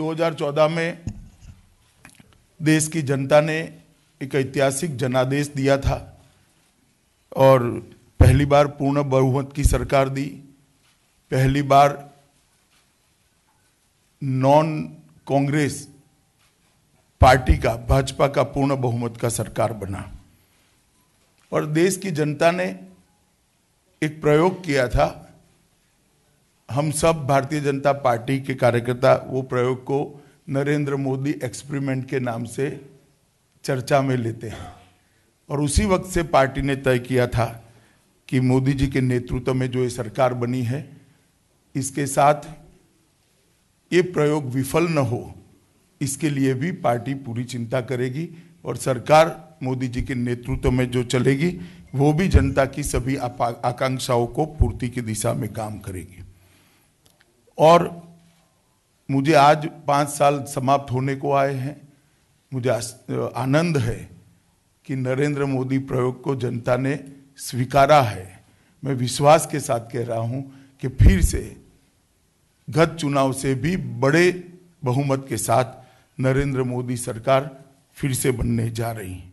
2014 में देश की जनता ने एक ऐतिहासिक जनादेश दिया था और पहली बार पूर्ण बहुमत की सरकार दी पहली बार नॉन कांग्रेस पार्टी का भाजपा का पूर्ण बहुमत का सरकार बना और देश की जनता ने एक प्रयोग किया था हम सब भारतीय जनता पार्टी के कार्यकर्ता वो प्रयोग को नरेंद्र मोदी एक्सपेरिमेंट के नाम से चर्चा में लेते हैं और उसी वक्त से पार्टी ने तय किया था कि मोदी जी के नेतृत्व में जो ये सरकार बनी है इसके साथ ये प्रयोग विफल न हो इसके लिए भी पार्टी पूरी चिंता करेगी और सरकार मोदी जी के नेतृत्व में जो चलेगी वो भी जनता की सभी आकांक्षाओं को पूर्ति की दिशा में काम करेगी और मुझे आज पाँच साल समाप्त होने को आए हैं मुझे आनंद है कि नरेंद्र मोदी प्रयोग को जनता ने स्वीकारा है मैं विश्वास के साथ कह रहा हूं कि फिर से गत चुनाव से भी बड़े बहुमत के साथ नरेंद्र मोदी सरकार फिर से बनने जा रही है